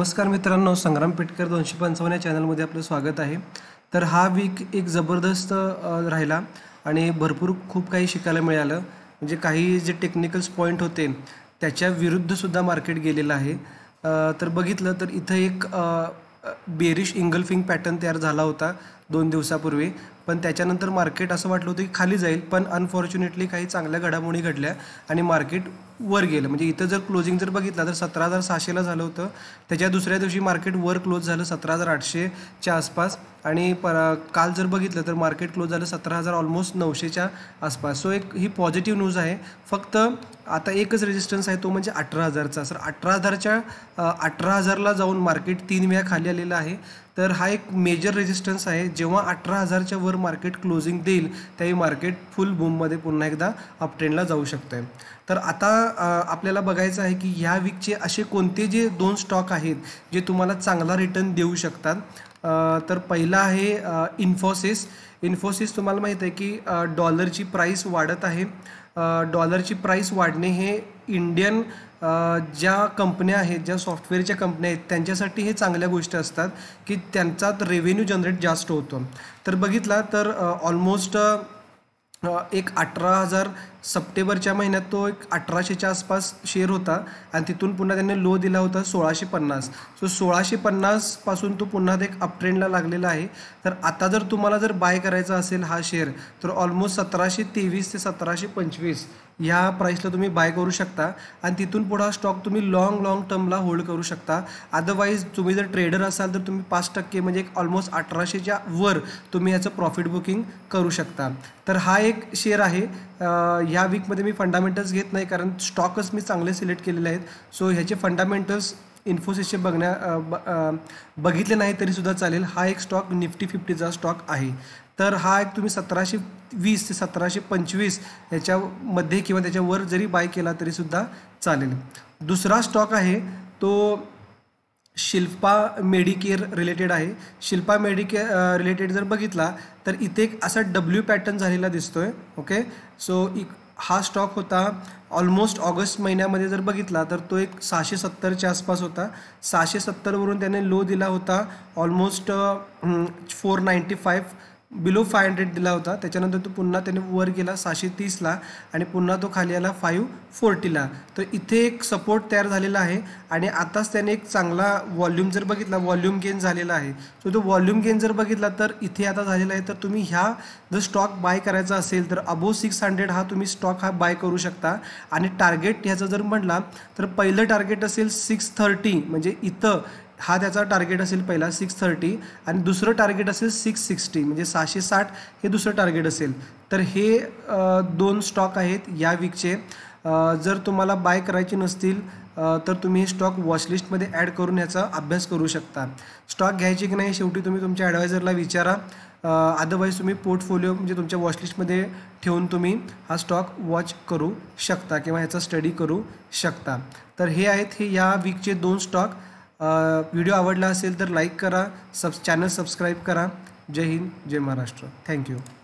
नमस्कार मित्रांनो संग्राम पेटकर दोनशे पंचावन्न या चॅनलमध्ये आपलं स्वागत आहे तर हा वीक एक जबरदस्त राहिला आणि भरपूर खूप काही शिकायला मिळालं म्हणजे काही जे टेक्निकल्स पॉईंट होते त्याच्या विरुद्धसुद्धा मार्केट गेलेलं आहे तर बघितलं तर इथं एक बेरिश इंगल्फिंग पॅटर्न तयार झाला होता दोन दिवसापूर्वी पण त्याच्यानंतर मार्केट असं वाटलं होतं की खाली जाईल पण अनफॉर्च्युनेटली काही चांगल्या घडामोडी घडल्या आणि मार्केट वर गेलं म्हणजे इथं जर क्लोजिंग जर बघितलं तर सतरा हजार सहाशेला झालं होतं त्याच्या दुसऱ्या दिवशी मार्केट वर क्लोज झालं सतरा हजार आठशेच्या आसपास आणि पर काल जर बघितलं तर मार्केट क्लोज झालं सतरा हजार ऑलमोस्ट नऊशेच्या आसपास सो एक ही पॉझिटिव्ह न्यूज आहे फक्त आता एकच रेजिस्टन्स आहे तो म्हणजे अठरा हजारचा सर अठरा हजारच्या अठरा हजारला जाऊन मार्केट तीन वेळा खाली आलेला आहे तर हा एक मेजर रेजिस्टन्स आहे जेव्हा अठरा हजारच्या वर मार्केट क्लोजिंग देईल त्यावेळी मार्केट फुल बूममध्ये पुन्हा एकदा अपट्रेंडला जाऊ शकतं आहे तर आता आपल्याला बघायचं आहे की ह्या वीकचे असे कोणते जे दोन स्टॉक आहेत जे तुम्हाला चांगला रिटर्न देऊ शकतात तर पहिला आहे इन्फोसिस इन्फोसिस तुम्हाला माहीत आहे की डॉलरची प्राईस वाढत आहे डॉलरची प्राईस वाढणे हे इंडियन ज्या कंपन्या आहेत ज्या सॉफ्टवेअरच्या कंपन्या आहेत त्यांच्यासाठी हे चांगल्या गोष्टी असतात की त्यांचा रेव्हेन्यू जनरेट जास्त होतो तर बघितला तर ऑलमोस्ट एक अठरा हजार सप्टेंबरच्या महिन्यात तो एक अठराशेच्या आसपास शेअर होता आणि तिथून पुन्हा त्यांनी लो दिला होता सोळाशे पन्नास सो सोळाशे पन्नासपासून तो पुन्हा एक अपट्रेंडला लागलेला आहे तर आता जर तुम्हाला जर बाय करायचा असेल हा शेअर तर ऑलमोस्ट सतराशे तेवीस ते सतराशे पंचवीस ह्या प्राईसला तुम्ही बाय करू शकता आणि तिथून पुढे हा स्टॉक तुम्ही लाँग लाँग टर्मला होल्ड करू शकता अदरवाईज तुम्ही जर ट्रेडर असाल तर तुम्ही पाच टक्के म्हणजे एक ऑलमोस्ट अठराशेच्या वर तुम्ही याचं प्रॉफिट बुकिंग करू शकता तर हा एक एक शेअर आहे ह्या वीकमध्ये मी फंडामेंटल्स घेत नाही कारण स्टॉकच मी चांगले सिलेक्ट केलेले आहेत सो ह्याचे फंडामेंटल्स इन्फोसिसचे बघण्या बघितले नाही तरीसुद्धा चालेल हा एक स्टॉक निफ्टी फिफ्टीचा स्टॉक आहे तर हा एक तुम्ही सतराशे वीस ते सतराशे पंचवीस ह्याच्यामध्ये किंवा त्याच्यावर जरी बाय केला तरीसुद्धा चालेल दुसरा स्टॉक आहे तो शिल्पा मेडिकेअर रिलेटेड आहे शिल्पा मेडिकेअर रिलेटेड जर बघितला तर इथे एक असा डब्ल्यू पॅटर्न झालेला दिसतोय ओके सो हा स्टॉक होता ऑलमोस्ट ऑगस्ट महिन्यामध्ये जर बघितला तर तो एक सहाशे सत्तरच्या आसपास होता सहाशे सत्तरवरून त्याने लो दिला होता almost four ninety five below five hundred दिला होता त्याच्यानंतर तो पुन्हा त्याने वर गेला सहाशे तीसला आणि पुन्हा तो खाली आला फाईव्ह फोर्टीला तर इथे एक सपोर्ट तयार झालेला आहे आणि आताच त्याने एक चांगला वॉल्यूम जर बघितला वॉल्यूम गेन झालेला आहे सो तो वॉल्यूम गेन जर बघितला तर इथे आता झालेला आहे तर तुम्ही ह्या जर स्टॉक बाय करायचा असेल तर अबो सिक्स हंड्रेड हा तुम्ही स्टॉक हा बाय करू शकता आणि टार्गेट ह्याचं जर म्हटला तर पहिलं टार्गेट असेल सिक्स थर्टी म्हणजे इथं हा त्याचा टार्गेट असेल पहिला सिक्स थर्टी आणि दुसरं टार्गेट असेल सिक्स सिक्स्टी म्हणजे सहाशे साठ हे दुसरं टार्गेट असेल तर हे दोन स्टॉक आहेत या वीकचे जर तुम्हाला बाय करायचे नसतील तर तुम्ही हे स्टॉक वॉचलिस्टमध्ये ॲड करून याचा अभ्यास करू शकता स्टॉक घ्यायचे की नाही शेवटी तुम्ही तुमच्या ॲडवायझरला विचारा अदरवाईज तुम्ही पोर्टफोलिओ म्हणजे तुमच्या वॉचलिस्टमध्ये ठेवून तुम्ही हा स्टॉक वॉच करू शकता किंवा ह्याचा स्टडी करू शकता तर हे आहेत हे या वीकचे दोन स्टॉक व्हिडिओ आवडला असेल तर लाईक करा सब चॅनल सबस्क्राईब करा जय हिंद जय महाराष्ट्र थँक्यू